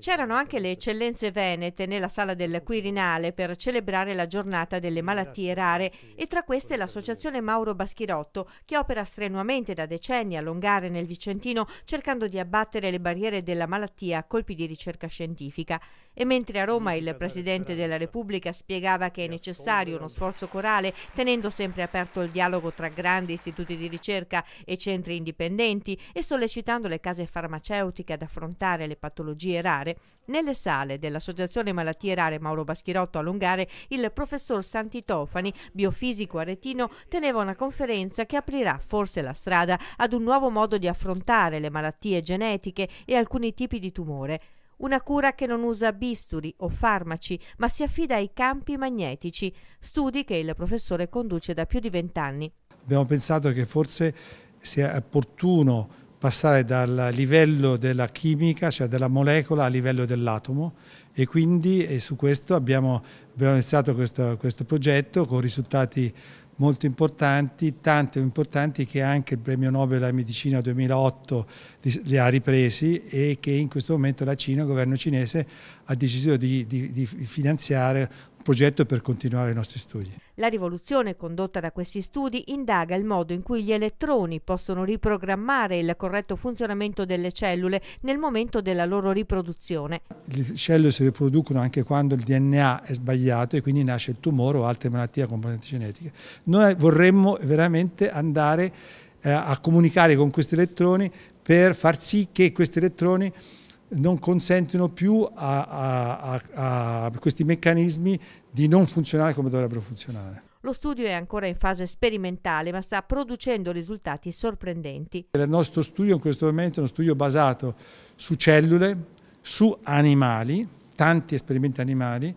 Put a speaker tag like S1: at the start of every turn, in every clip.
S1: C'erano anche le eccellenze venete nella sala del Quirinale per celebrare la giornata delle malattie rare e tra queste l'associazione Mauro Baschirotto che opera strenuamente da decenni a Longare nel Vicentino cercando di abbattere le barriere della malattia a colpi di ricerca scientifica. E mentre a Roma il Presidente della Repubblica spiegava che è necessario uno sforzo corale tenendo sempre aperto il dialogo tra grandi istituti di ricerca e centri indipendenti e sollecitando le case farmaceutiche ad affrontare le patologie rare, recuperare nelle sale dell'Associazione Malattie Rare Mauro Baschirotto a Lungare, il professor Santitofani, biofisico aretino, teneva una conferenza che aprirà forse la strada ad un nuovo modo di affrontare le malattie genetiche e alcuni tipi di tumore. Una cura che non usa bisturi o farmaci, ma si affida ai campi magnetici, studi che il professore conduce da più di vent'anni.
S2: Abbiamo pensato che forse sia opportuno passare dal livello della chimica, cioè della molecola, a livello dell'atomo e quindi e su questo abbiamo, abbiamo iniziato questo, questo, progetto con risultati molto importanti, tanto importanti che anche il premio Nobel alla medicina 2008 li, li, ha ripresi e che in questo momento la Cina, il governo cinese, ha deciso di, di, di finanziare progetto per continuare i nostri studi.
S1: La rivoluzione condotta da questi studi indaga il modo in cui gli elettroni possono riprogrammare il corretto funzionamento delle cellule nel momento della loro riproduzione.
S2: Le cellule si riproducono anche quando il DNA è sbagliato e quindi nasce il tumore o altre malattie a componenti genetiche. Noi vorremmo veramente andare eh, a comunicare con questi elettroni per far sì che questi elettroni non consentono più a, a, a questi meccanismi di non funzionare come dovrebbero funzionare.
S1: Lo studio è ancora in fase sperimentale ma sta producendo risultati sorprendenti.
S2: Il nostro studio in questo momento è uno studio basato su cellule, su animali, tanti esperimenti animali.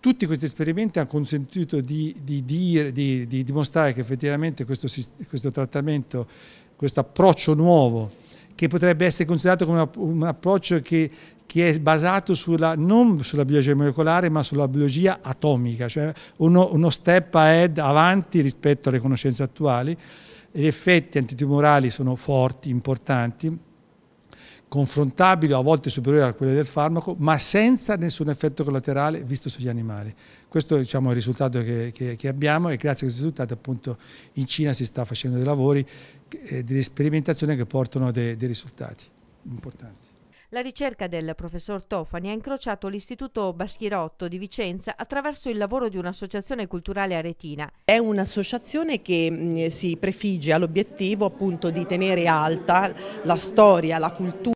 S2: Tutti questi esperimenti hanno consentito di, di, dire, di, di dimostrare che effettivamente questo, questo trattamento, questo approccio nuovo che potrebbe essere considerato come un approccio che, che è basato sulla, non sulla biologia molecolare ma sulla biologia atomica, cioè uno, uno step ahead avanti rispetto alle conoscenze attuali. Gli effetti antitumorali sono forti, importanti confrontabili o a volte superiori a quelle del farmaco, ma senza nessun effetto collaterale visto sugli animali. Questo diciamo, è il risultato che, che, che, abbiamo e grazie a questi risultati appunto in Cina si sta facendo dei lavori, eh, delle sperimentazioni che portano dei, dei risultati importanti.
S1: La ricerca del professor Tofani ha incrociato l'Istituto Baschirotto di Vicenza attraverso il lavoro di un'associazione culturale aretina. È un'associazione che mm, si prefigge all'obiettivo appunto di tenere alta la storia, la cultura